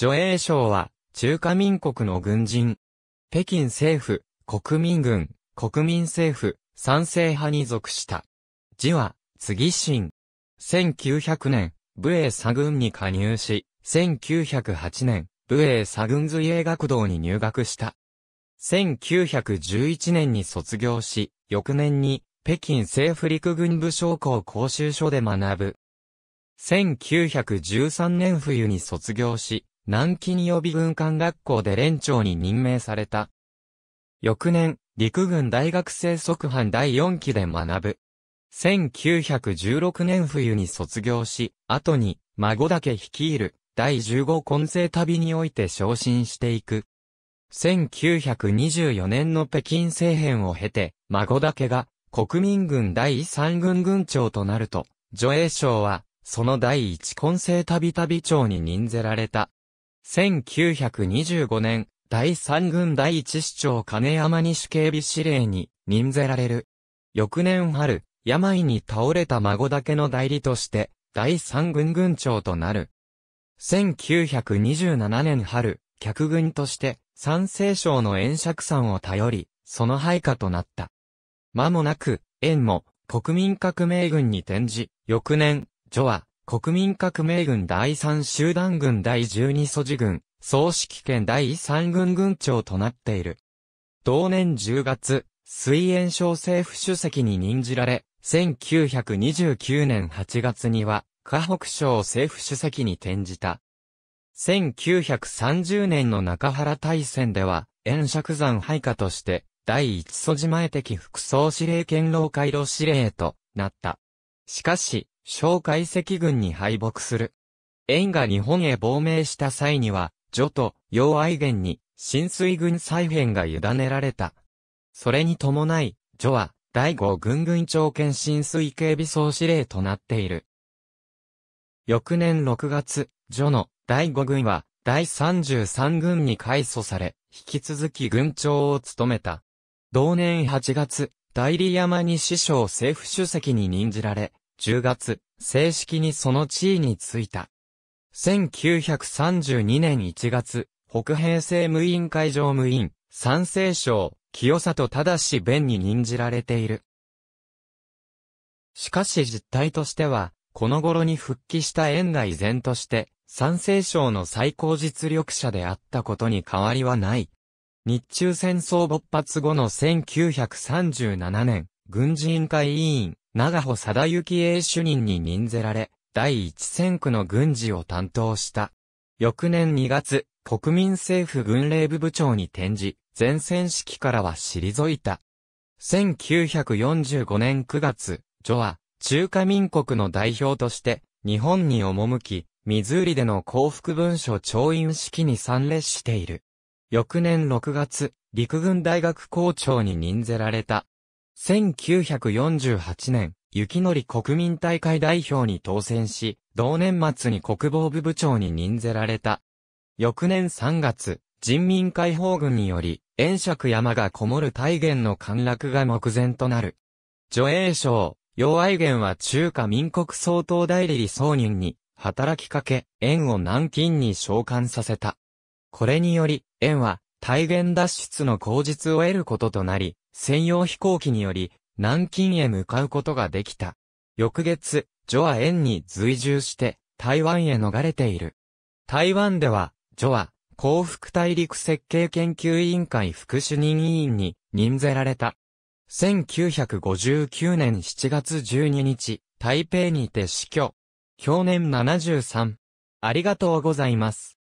女英省は、中華民国の軍人。北京政府、国民軍、国民政府、賛成派に属した。字は、次新。1900年、武衛佐軍に加入し、1908年、武衛佐軍随英学堂に入学した。1911年に卒業し、翌年に、北京政府陸軍部将校講習所で学ぶ。1913年冬に卒業し、南京予備軍艦学校で連長に任命された。翌年、陸軍大学生即班第4期で学ぶ。1916年冬に卒業し、後に、孫だけ率いる、第15混成旅において昇進していく。1924年の北京政変を経て、孫だけが、国民軍第3軍軍長となると、女英省は、その第1混成旅旅長に任ぜられた。1925年、第三軍第一市長金山西警備司令に任ぜられる。翌年春、病に倒れた孫だけの代理として、第三軍軍長となる。1927年春、客軍として、三世省の円釈山を頼り、その配下となった。間もなく、縁も、国民革命軍に転じ、翌年、女は、国民革命軍第3集団軍第12素地軍、総指揮権第3軍軍長となっている。同年10月、水炎省政府主席に任じられ、1929年8月には、河北省政府主席に転じた。1930年の中原大戦では、炎釈山配下として、第一素地前的副総司令堅労・回路司令となった。しかし、小海石軍に敗北する。円が日本へ亡命した際には、女と洋愛源に、新水軍再編が委ねられた。それに伴い、女は、第五軍軍長兼新水警備総司令となっている。翌年6月、女の第五軍は、第33軍に改組され、引き続き軍長を務めた。同年8月、代理山に師匠政府主席に任じられ、10月、正式にその地位に就いた。1932年1月、北平政務委員会常務委員、三世省、清里正弁に任じられている。しかし実態としては、この頃に復帰した縁が依然として、三世省の最高実力者であったことに変わりはない。日中戦争勃発後の1937年、軍事委員会委員、長穂貞幸英主任に任ぜられ、第一戦区の軍事を担当した。翌年2月、国民政府軍令部部長に転じ、前線指揮からは退いた。1945年9月、ジョは、中華民国の代表として、日本に赴き、ミズーリでの幸福文書調印式に参列している。翌年6月、陸軍大学校長に任ぜられた。1948年、雪のり国民大会代表に当選し、同年末に国防部部長に任ぜられた。翌年3月、人民解放軍により、炎尺山がこもる大元の陥落が目前となる。助英省、楊愛元は中華民国総統代理理総人に、働きかけ、円を南京に召喚させた。これにより、円は、大元脱出の口実を得ることとなり、専用飛行機により、南京へ向かうことができた。翌月、ジョア園に随従して、台湾へ逃れている。台湾では、ジョア、幸福大陸設計研究委員会副主任委員に任ぜられた。1959年7月12日、台北にて死去。去年73。ありがとうございます。